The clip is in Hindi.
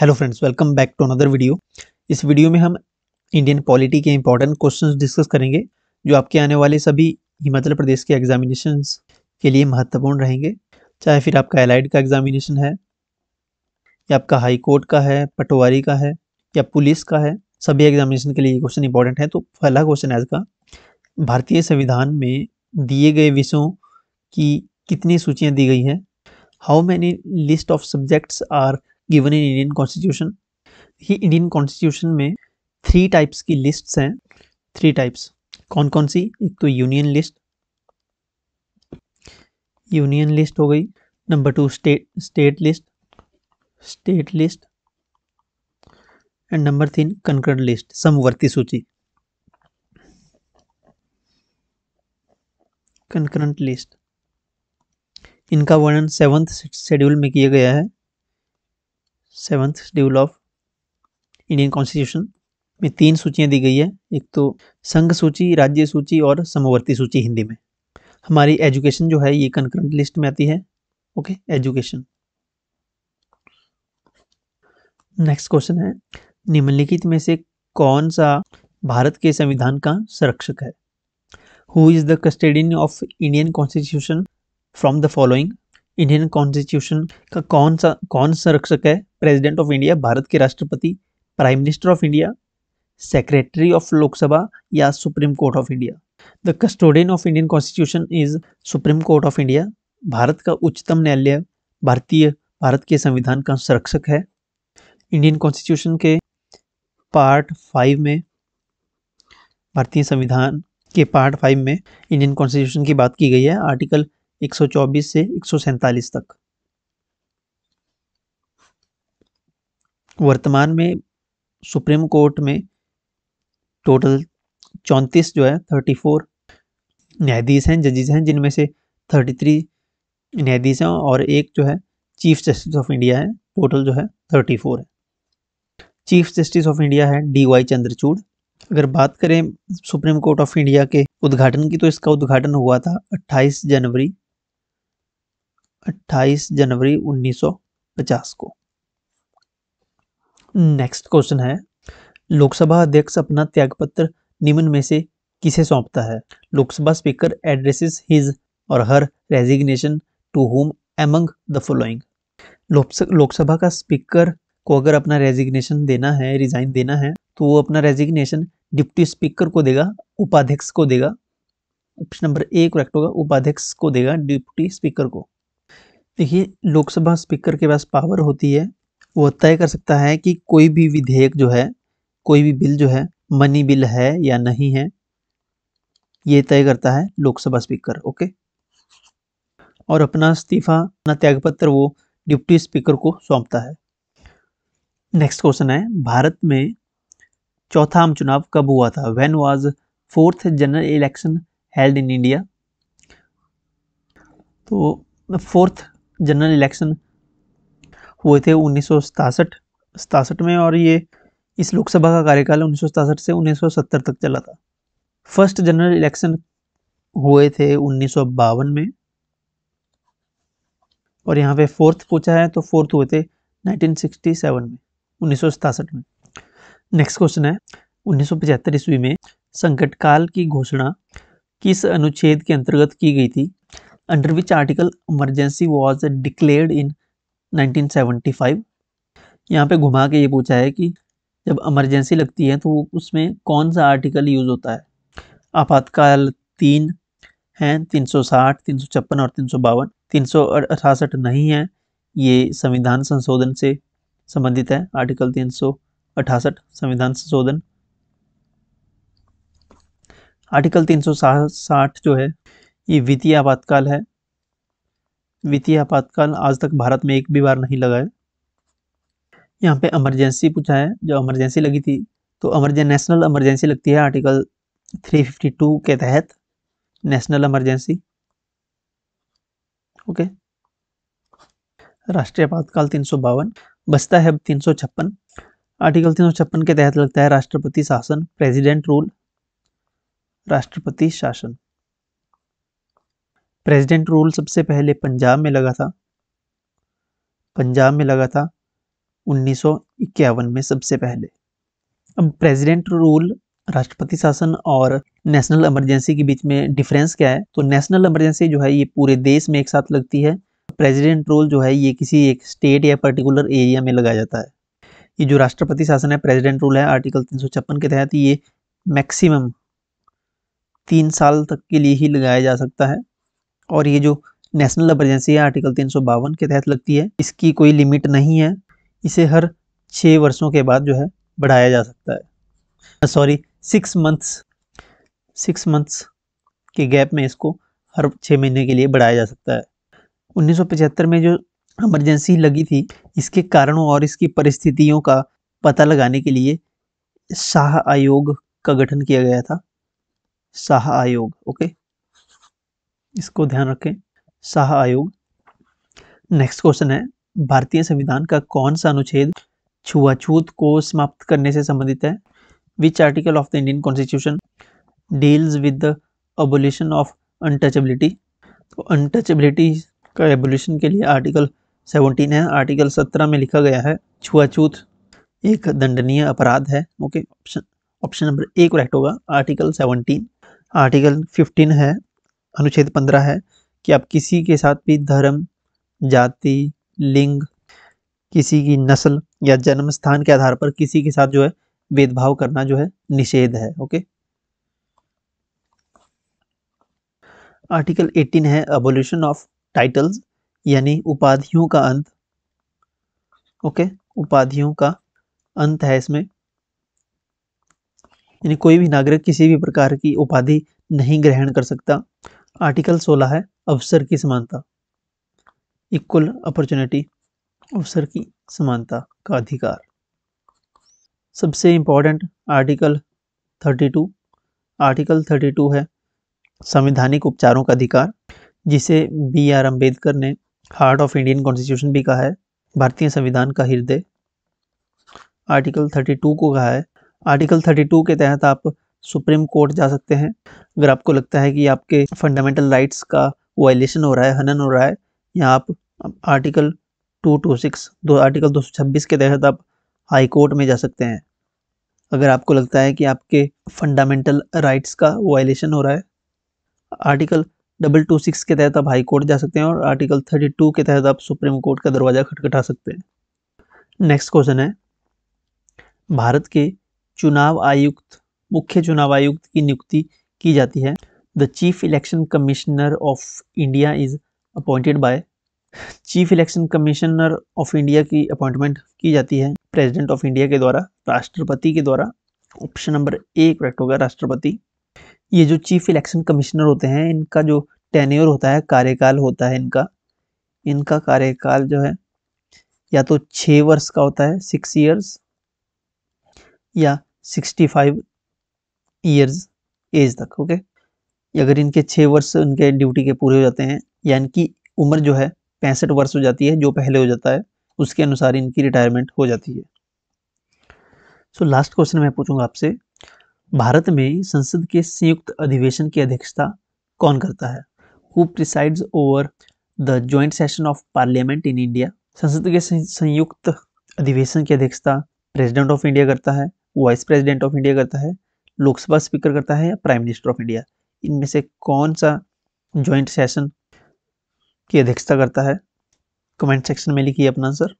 hello friends welcome back to another video इस वीडियो में हम इंडियन पॉलिटी के इंपॉर्टेंट क्वेश्चंस डिस्कस करेंगे जो आपके आने वाले सभी हिमाचल प्रदेश के एग्जामिनेशन के लिए महत्वपूर्ण रहेंगे चाहे फिर आपका एलाइड का एग्जामिनेशन है या आपका हाई कोर्ट का है पटवारी का है या पुलिस का है सभी एग्जामिनेशन के लिए ये क्वेश्चन इंपॉर्टेंट है तो पहला क्वेश्चन है इसका का भारतीय संविधान में दिए गए विषयों की कितनी सूचियाँ दी गई हैं how many list of subjects are given in Indian constitution ही इंडियन कॉन्स्टिट्यूशन में थ्री टाइप्स की लिस्ट्स हैं थ्री टाइप्स कौन कौन सी एक तो यूनियन लिस्ट यूनियन लिस्ट हो गई number two state state list state list and number तीन कंकर्ड लिस्ट समवर्ती सूची कंकरेंट लिस्ट इनका वर्णन सेवंथ शेड्यूल में किया गया है seventh schedule of Indian constitution में तीन सूचियाँ दी गई है एक तो संघ सूची राज्य सूची और समवर्ती सूची हिंदी में हमारी एजुकेशन जो है ये कंकरेंट लिस्ट में आती है ओके एजुकेशन नेक्स्ट क्वेश्चन है निम्नलिखित में से कौन सा भारत के संविधान का संरक्षक है who is the custodian of Indian constitution from the following Indian constitution का कौन सा कौन संरक्षक है प्रेसिडेंट ऑफ इंडिया भारत के राष्ट्रपति prime minister of India secretary of Lok Sabha या supreme court of India the custodian of Indian constitution is supreme court of India Bharat का उच्चतम न्यायालय भारतीय भारत के संविधान का संरक्षक है इंडियन कॉन्स्टिट्यूशन के पार्ट फाइव में भारतीय संविधान के पार्ट फाइव में इंडियन कॉन्स्टिट्यूशन की बात की गई है आर्टिकल 124 से एक तक वर्तमान में सुप्रीम कोर्ट में टोटल चौंतीस जो है 34 न्यायाधीश हैं जजेज हैं जिनमें से 33 न्यायाधीश हैं और एक जो है चीफ जस्टिस ऑफ इंडिया है टोटल जो है 34 है चीफ जस्टिस ऑफ इंडिया है डी वाई चंद्रचूड़ अगर बात करें सुप्रीम कोर्ट ऑफ इंडिया के उद्घाटन की तो इसका उद्घाटन हुआ था 28 जनवरी 28 जनवरी 1950 को नेक्स्ट क्वेश्चन है लोकसभा अध्यक्ष अपना त्यागपत्र निम्न में से किसे सौंपता है Lok Sabha speaker addresses his or her resignation to whom among the following Lok Sabha का स्पीकर को अगर अपना रेजिग्नेशन देना है रिजाइन देना है तो वो अपना रेजिग्नेशन डिप्टी स्पीकर को देगा उपाध्यक्ष को देगा ऑप्शन नंबर ए करेक्ट होगा उपाध्यक्ष को देगा डिप्टी स्पीकर को देखिए लोकसभा स्पीकर के पास पावर होती है वो तय कर सकता है कि कोई भी विधेयक जो है कोई भी बिल जो है मनी बिल है या नहीं है ये तय करता है लोकसभा स्पीकर ओके और अपना इस्तीफा अपना त्यागपत्र वो डिप्टी स्पीकर को सौंपता है नेक्स्ट क्वेश्चन है भारत में चौथा आम चुनाव कब हुआ था when was fourth general election held in India तो फोर्थ जनरल इलेक्शन हुए थे उन्नीस सौ में और ये इस लोकसभा का कार्यकाल उन्नीस से 1970 तक चला था फर्स्ट जनरल इलेक्शन हुए थे उन्नीस में और यहाँ पे फोर्थ पूछा है तो फोर्थ हुए थे 1967 में उन्नीस में नेक्स्ट क्वेश्चन है उन्नीस ईस्वी में संकटकाल की घोषणा किस अनुच्छेद के अंतर्गत की गई थी under which article emergency was declared in 1975 यहाँ पे घुमा के ये पूछा है कि जब इमरजेंसी लगती है तो उसमें कौन सा आर्टिकल यूज़ होता है आपातकाल तीन हैं 360, 356 और तीन सौ बावन तीन सौ अठासठ नहीं है ये संविधान संशोधन से संबंधित है आर्टिकल तीन सौ अठासठ संविधान संशोधन आर्टिकल तीन सौ साठ जो है ये वित्तीय आपातकाल है वित्तीय आपातकाल आज तक भारत में एक भी बार नहीं लगा है यहाँ पे एमरजेंसी पूछा है जो एमरजेंसी लगी थी तो नेशनल इमरजेंसी लगती है आर्टिकल 352 के तहत नेशनल इमरजेंसी ओके राष्ट्रीय आपातकाल तीन सौ बावन बचता है तीन सौ छप्पन आर्टिकल तीन सौ छप्पन के तहत लगता है राष्ट्रपति शासन प्रेसिडेंट रूल राष्ट्रपति शासन प्रेसिडेंट रूल सबसे पहले पंजाब में लगा था पंजाब में लगा था उन्नीस में सबसे पहले अब प्रेसिडेंट रूल राष्ट्रपति शासन और नेशनल इमरजेंसी के बीच में डिफरेंस क्या है तो नेशनल इमरजेंसी जो है ये पूरे देश में एक साथ लगती है प्रेसिडेंट रूल जो है ये किसी एक स्टेट या पर्टिकुलर एरिया में लगाया जाता है ये जो राष्ट्रपति शासन है प्रेसिडेंट रूल है आर्टिकल तीन के तहत ये मैक्सिमम तीन साल तक के लिए ही लगाया जा सकता है और ये जो नेशनल एमरजेंसी है आर्टिकल तीन के तहत लगती है इसकी कोई लिमिट नहीं है इसे हर छः वर्षों के बाद जो है बढ़ाया जा सकता है sorry six months six months के गैप में इसको हर छः महीने के लिए बढ़ाया जा सकता है 1975 में जो एमरजेंसी लगी थी इसके कारणों और इसकी परिस्थितियों का पता लगाने के लिए शाह आयोग का गठन किया गया था शाह आयोग ओके इसको ध्यान रखें शाह आयोग नेक्स्ट क्वेश्चन है भारतीय संविधान का कौन सा अनुच्छेद छुआछूत को समाप्त करने से संबंधित है which article of the Indian constitution deals with the abolition of untouchability तो अनटचेबिलिटी का एबोल्यूशन के लिए आर्टिकल 17 है आर्टिकल 17 में लिखा गया है छुआछूत एक दंडनीय अपराध है okay option option number A correct होगा आर्टिकल 17 आर्टिकल 15 है अनुच्छेद पंद्रह है कि आप किसी के साथ भी धर्म जाति लिंग किसी की नस्ल या जन्म स्थान के आधार पर किसी के साथ जो है भेदभाव करना जो है निषेध है ओके आर्टिकल 18 है अबोल्यूशन ऑफ टाइटल्स यानी उपाधियों का अंत ओके उपाधियों का अंत है इसमें यानी कोई भी नागरिक किसी भी प्रकार की उपाधि नहीं ग्रहण कर सकता आर्टिकल 16 है अवसर की समानता इक्वल अपॉर्चुनिटी अवसर की समानता का अधिकार सबसे इम्पॉर्टेंट आर्टिकल 32 आर्टिकल 32 है संवैधानिक उपचारों का अधिकार जिसे बी आर अम्बेडकर ने हार्ट ऑफ इंडियन कॉन्स्टिट्यूशन भी कहा है भारतीय संविधान का हृदय आर्टिकल 32 को कहा है आर्टिकल 32 के तहत आप सुप्रीम कोर्ट जा सकते हैं अगर आपको लगता है कि आपके फंडामेंटल राइट्स का वायलेशन हो रहा है हनन हो रहा है या आप आर्टिकल 226 दो आर्टिकल 226 के तहत आप हाई कोर्ट में जा सकते हैं अगर आपको लगता है कि आपके फंडामेंटल राइट्स का वायलेशन हो रहा है आर्टिकल डबल टू सिक्स के तहत आप हाई कोर्ट जा सकते हैं और आर्टिकल थर्टी टू के तहत आप सुप्रीम कोर्ट का दरवाज़ा खटखटा सकते हैं नेक्स्ट क्वेश्चन है भारत के चुनाव आयुक्त मुख्य चुनाव आयुक्त की नियुक्ति की जाती है the chief election commissioner of India is appointed by chief election commissioner of India की अपॉइंटमेंट की जाती है प्रेसिडेंट ऑफ इंडिया के द्वारा राष्ट्रपति के द्वारा ऑप्शन नंबर ए करेक्ट होगा राष्ट्रपति ये जो चीफ इलेक्शन कमिश्नर होते हैं इनका जो टेन्योर होता है कार्यकाल होता है इनका इनका कार्यकाल जो है या तो छः वर्ष का होता है सिक्स ईयर्स या सिक्सटी फाइव ईयर्स एज तक ओके अगर इनके छः वर्ष उनके ड्यूटी के पूरे हो जाते हैं या इनकी उम्र जो है पैंसठ वर्ष हो जाती है जो पहले हो जाता है उसके अनुसार इनकी रिटायरमेंट हो जाती है सो लास्ट क्वेश्चन मैं पूछूंगा आपसे भारत में संसद के संयुक्त अधिवेशन की अध्यक्षता कौन करता है who presides over the joint session of parliament in India संसद के संयुक्त अधिवेशन की अध्यक्षता प्रेसिडेंट ऑफ इंडिया करता है वाइस प्रेसिडेंट ऑफ इंडिया करता है लोकसभा स्पीकर करता है या प्राइम मिनिस्टर ऑफ इंडिया इनमें से कौन सा ज्वाइंट सेशन की अध्यक्षता करता है कमेंट सेक्शन में लिखिए अपना आंसर